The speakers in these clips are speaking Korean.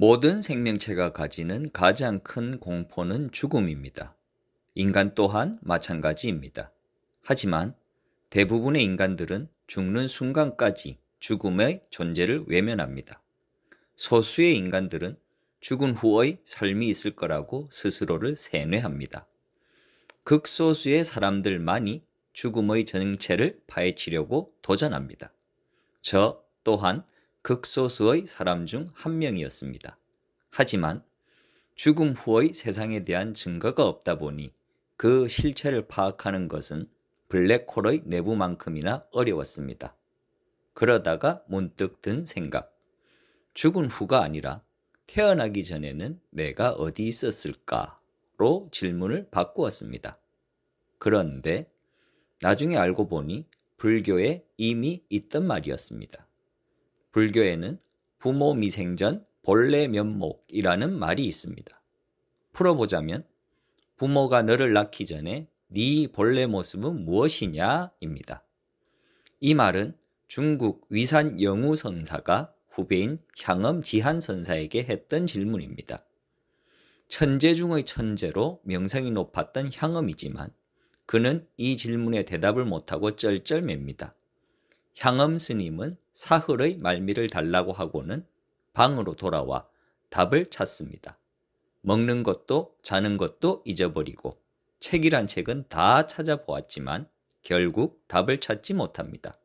모든 생명체가 가지는 가장 큰 공포는 죽음입니다. 인간 또한 마찬가지입니다. 하지만 대부분의 인간들은 죽는 순간까지 죽음의 존재를 외면합니다. 소수의 인간들은 죽은 후의 삶이 있을 거라고 스스로를 세뇌합니다. 극소수의 사람들만이 죽음의 정체를 파헤치려고 도전합니다. 저 또한 극소수의 사람 중 한 명이었습니다. 하지만 죽음 후의 세상에 대한 증거가 없다 보니 그 실체를 파악하는 것은 블랙홀의 내부만큼이나 어려웠습니다. 그러다가 문득 든 생각. 죽은 후가 아니라 태어나기 전에는 내가 어디 있었을까로 질문을 바꾸었습니다. 그런데 나중에 알고 보니 불교에 이미 있던 말이었습니다. 불교에는 부모 미생전 본래 면목이라는 말이 있습니다. 풀어보자면 부모가 너를 낳기 전에 네 본래 모습은 무엇이냐입니다. 이 말은 중국 위산 영우 선사가 후배인 향엄 지한 선사에게 했던 질문입니다. 천재 중의 천재로 명성이 높았던 향엄이지만 그는 이 질문에 대답을 못하고 쩔쩔맵니다. 향엄 스님은 사흘의 말미를 달라고 하고는 방으로 돌아와 답을 찾습니다. 먹는 것도 자는 것도 잊어버리고 책이란 책은 다 찾아보았지만 결국 답을 찾지 못합니다.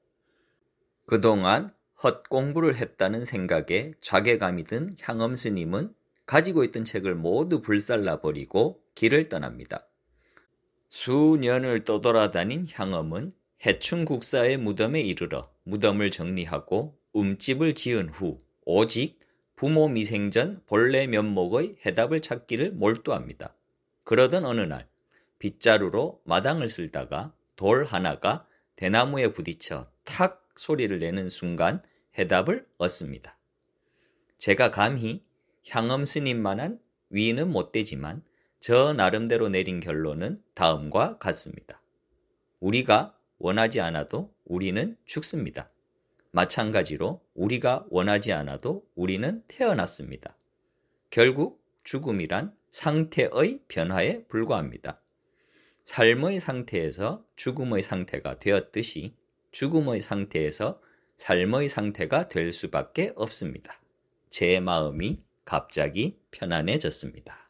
그동안 헛공부를 했다는 생각에 자괴감이 든 향엄스님은 가지고 있던 책을 모두 불살라버리고 길을 떠납니다. 수년을 떠돌아다닌 향엄은 해충 국사의 무덤에 이르러 무덤을 정리하고 음집을 지은 후 오직 부모 미생전 본래 면목의 해답을 찾기를 몰두합니다. 그러던 어느 날 빗자루로 마당을 쓸다가 돌 하나가 대나무에 부딪혀 탁 소리를 내는 순간 해답을 얻습니다. 제가 감히 향엄 스님만한 위는 못 되지만 저 나름대로 내린 결론은 다음과 같습니다. 우리가 원하지 않아도 우리는 죽습니다. 마찬가지로 우리가 원하지 않아도 우리는 태어났습니다. 결국 죽음이란 상태의 변화에 불과합니다. 삶의 상태에서 죽음의 상태가 되었듯이 죽음의 상태에서 삶의 상태가 될 수밖에 없습니다. 제 마음이 갑자기 편안해졌습니다.